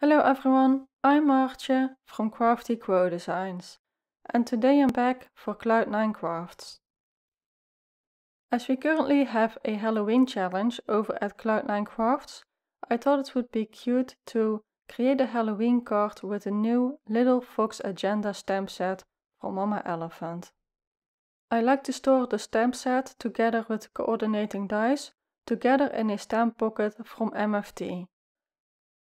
Hello everyone, I'm Martje from Crafty Quo Designs and today I'm back for Cloud9 Crafts. As we currently have a Halloween challenge over at Cloud9 Crafts, I thought it would be cute to create a Halloween card with a new Little Fox Agenda stamp set from Mama Elephant. I like to store the stamp set together with coordinating dies together in a stamp pocket from MFT.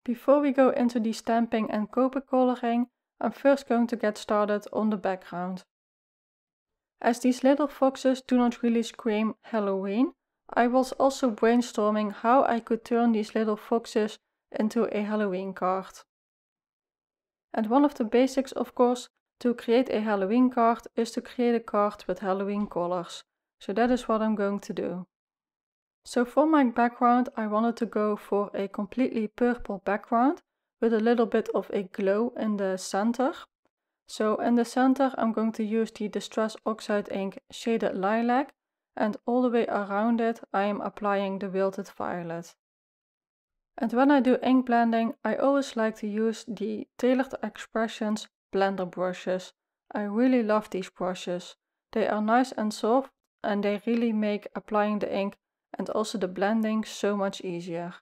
Before we go into the stamping and copper coloring, I'm first going to get started on the background. As these little foxes do not really scream Halloween, I was also brainstorming how I could turn these little foxes into a Halloween card. And one of the basics, of course, to create a Halloween card is to create a card with Halloween colors. So that is what I'm going to do. So for my background, I wanted to go for a completely purple background with a little bit of a glow in the center. So in the center, I'm going to use the Distress Oxide ink shaded lilac and all the way around it, I am applying the wilted violet. And when I do ink blending, I always like to use the Tailored Expressions blender brushes. I really love these brushes. They are nice and soft and they really make applying the ink and also the blending so much easier.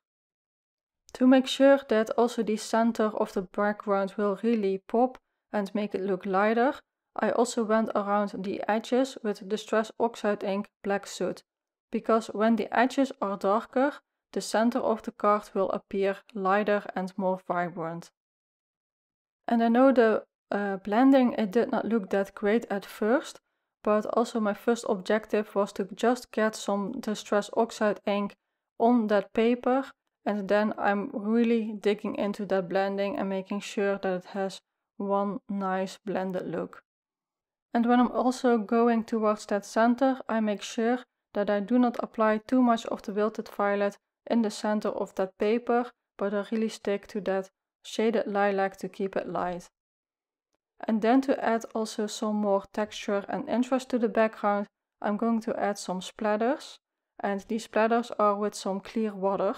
To make sure that also the center of the background will really pop and make it look lighter, I also went around the edges with Distress Oxide Ink Black Soot, because when the edges are darker, the center of the card will appear lighter and more vibrant. And I know the uh, blending it did not look that great at first, but also my first objective was to just get some distress oxide ink on that paper and then I'm really digging into that blending and making sure that it has one nice blended look. And when I'm also going towards that center, I make sure that I do not apply too much of the wilted violet in the center of that paper, but I really stick to that shaded lilac to keep it light. And then to add also some more texture and interest to the background, I'm going to add some splatters. And these splatters are with some clear water.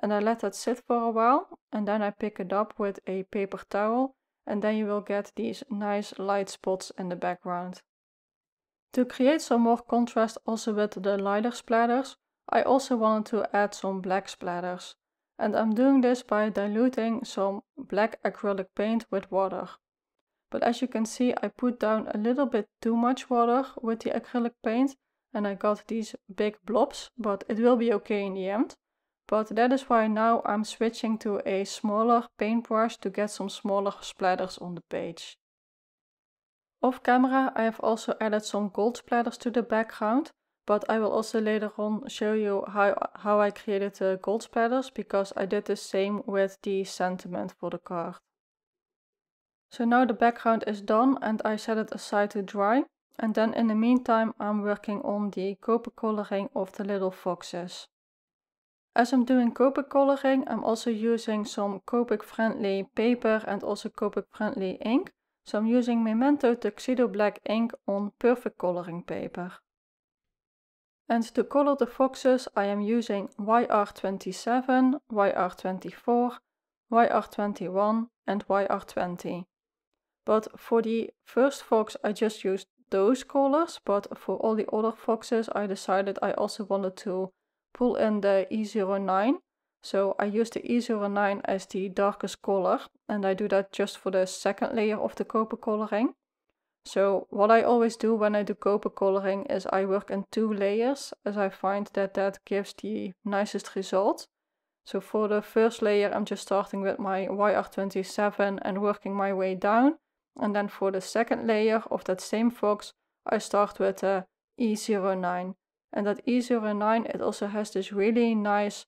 And I let that sit for a while, and then I pick it up with a paper towel, and then you will get these nice light spots in the background. To create some more contrast also with the lighter splatters, I also wanted to add some black splatters. And I'm doing this by diluting some black acrylic paint with water. But as you can see, I put down a little bit too much water with the acrylic paint and I got these big blobs, but it will be okay in the end. But that is why now I'm switching to a smaller paintbrush to get some smaller splatters on the page. Off camera I have also added some gold splatters to the background, but I will also later on show you how, how I created the gold splatters because I did the same with the sentiment for the card. So now the background is done and I set it aside to dry. And then in the meantime, I'm working on the copper coloring of the little foxes. As I'm doing Copic coloring, I'm also using some Copic friendly paper and also Copic friendly ink. So I'm using Memento Tuxedo Black ink on perfect coloring paper. And to color the foxes, I am using YR27, YR24, YR21 and YR20. But for the first fox, I just used those colors, but for all the other foxes, I decided I also wanted to pull in the E09. So I use the E09 as the darkest color, and I do that just for the second layer of the copper coloring. So what I always do when I do copper coloring is I work in two layers, as I find that that gives the nicest result. So for the first layer, I'm just starting with my YR27 and working my way down. And then for the second layer of that same fox, I start with the E09. And that E09, it also has this really nice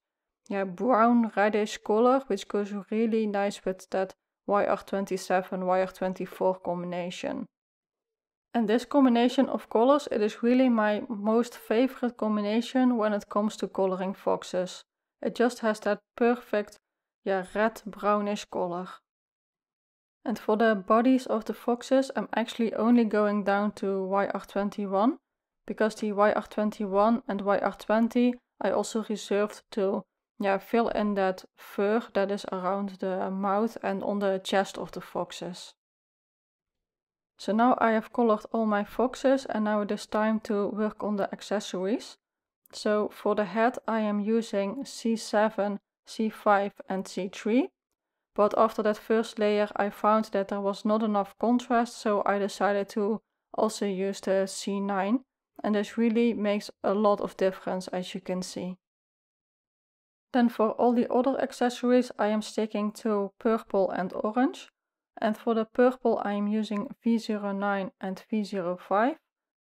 yeah, brown reddish color, which goes really nice with that YR27, YR24 combination. And this combination of colors, it is really my most favorite combination when it comes to coloring foxes. It just has that perfect yeah, red brownish color. And for the bodies of the foxes, I'm actually only going down to YR21 because the YR21 and YR20 I also reserved to yeah, fill in that fur that is around the mouth and on the chest of the foxes. So now I have colored all my foxes and now it is time to work on the accessories. So for the head I am using C7, C5 and C3 but after that first layer, I found that there was not enough contrast, so I decided to also use the C9. And this really makes a lot of difference, as you can see. Then for all the other accessories, I am sticking to purple and orange. And for the purple, I am using V09 and V05.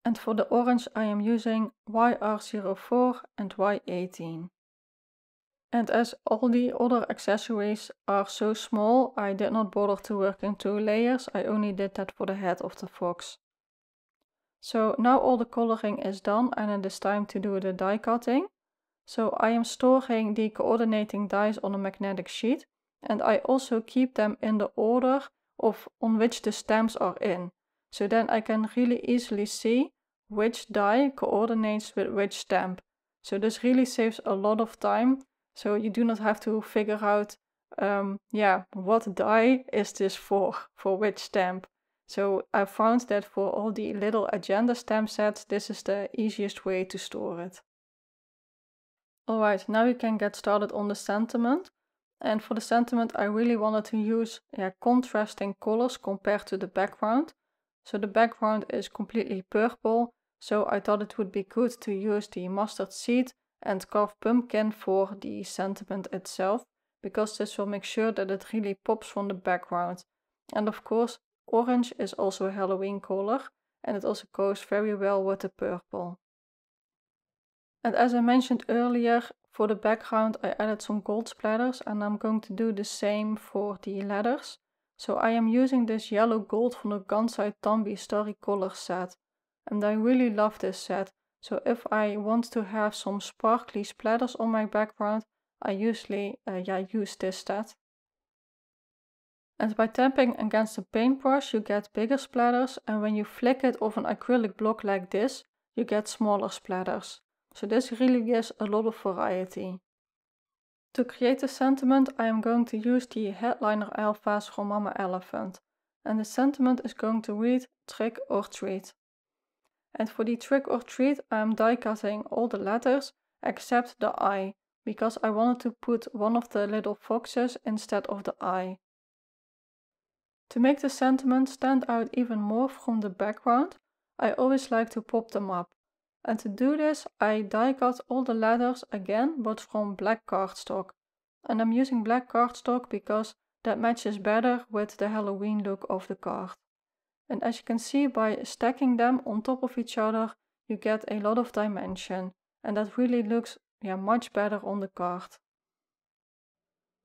And for the orange, I am using YR04 and Y18 and as all the other accessories are so small, I did not bother to work in two layers, I only did that for the head of the fox. So now all the coloring is done and it is time to do the die cutting. So I am storing the coordinating dies on a magnetic sheet and I also keep them in the order of on which the stamps are in. So then I can really easily see which die coordinates with which stamp. So this really saves a lot of time so you do not have to figure out, um, yeah, what die is this for, for which stamp. So I found that for all the little agenda stamp sets, this is the easiest way to store it. Alright, now you can get started on the sentiment. And for the sentiment, I really wanted to use yeah, contrasting colors compared to the background. So the background is completely purple, so I thought it would be good to use the mustard seed and carve pumpkin for the sentiment itself because this will make sure that it really pops from the background. And of course, orange is also a Halloween color and it also goes very well with the purple. And as I mentioned earlier, for the background I added some gold splatters and I'm going to do the same for the letters. So I am using this yellow gold from the Gansai Tambi Starry Color set. And I really love this set. So if I want to have some sparkly splatters on my background, I usually uh, yeah, use this stat. And by tapping against the paintbrush you get bigger splatters and when you flick it off an acrylic block like this, you get smaller splatters. So this really gives a lot of variety. To create the sentiment I am going to use the headliner alphas from Mama Elephant. And the sentiment is going to read trick or treat. And for the trick or treat, I'm die cutting all the letters except the I, because I wanted to put one of the little foxes instead of the I. To make the sentiment stand out even more from the background, I always like to pop them up. And to do this, I die cut all the letters again, but from black cardstock. And I'm using black cardstock because that matches better with the Halloween look of the card. And as you can see by stacking them on top of each other, you get a lot of dimension. And that really looks yeah, much better on the card.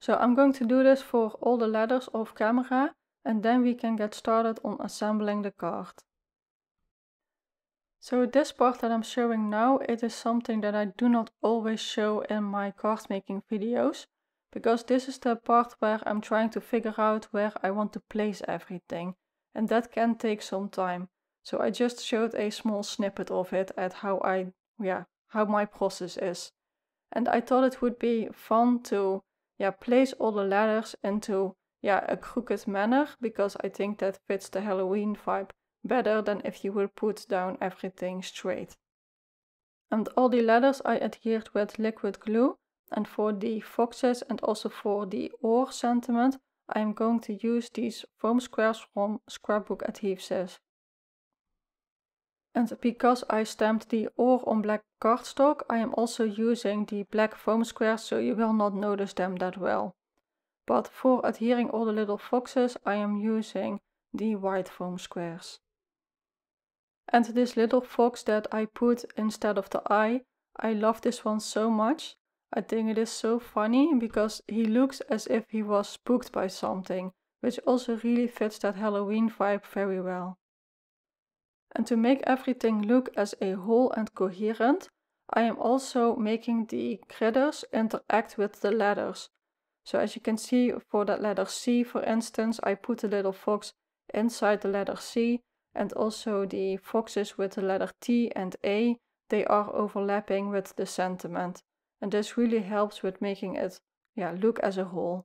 So I'm going to do this for all the letters off camera and then we can get started on assembling the card. So this part that I'm showing now, it is something that I do not always show in my card making videos, because this is the part where I'm trying to figure out where I want to place everything and that can take some time. So I just showed a small snippet of it at how I, yeah, how my process is. And I thought it would be fun to, yeah, place all the letters into, yeah, a crooked manner because I think that fits the Halloween vibe better than if you would put down everything straight. And all the letters I adhered with liquid glue and for the foxes and also for the or sentiment I am going to use these foam squares from scrapbook adhesives. And because I stamped the oar on black cardstock, I am also using the black foam squares so you will not notice them that well. But for adhering all the little foxes, I am using the white foam squares. And this little fox that I put instead of the eye, I love this one so much I think it is so funny because he looks as if he was spooked by something, which also really fits that Halloween vibe very well. And to make everything look as a whole and coherent, I am also making the critters interact with the letters. So as you can see for that letter C, for instance, I put the little fox inside the letter C and also the foxes with the letter T and A, they are overlapping with the sentiment and this really helps with making it yeah, look as a whole.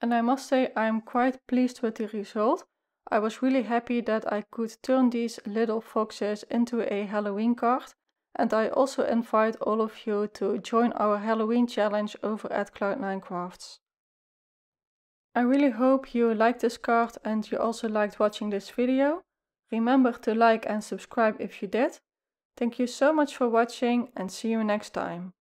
And I must say I'm quite pleased with the result. I was really happy that I could turn these little foxes into a Halloween card and I also invite all of you to join our Halloween challenge over at Cloud9 Crafts. I really hope you liked this card and you also liked watching this video. Remember to like and subscribe if you did. Thank you so much for watching and see you next time.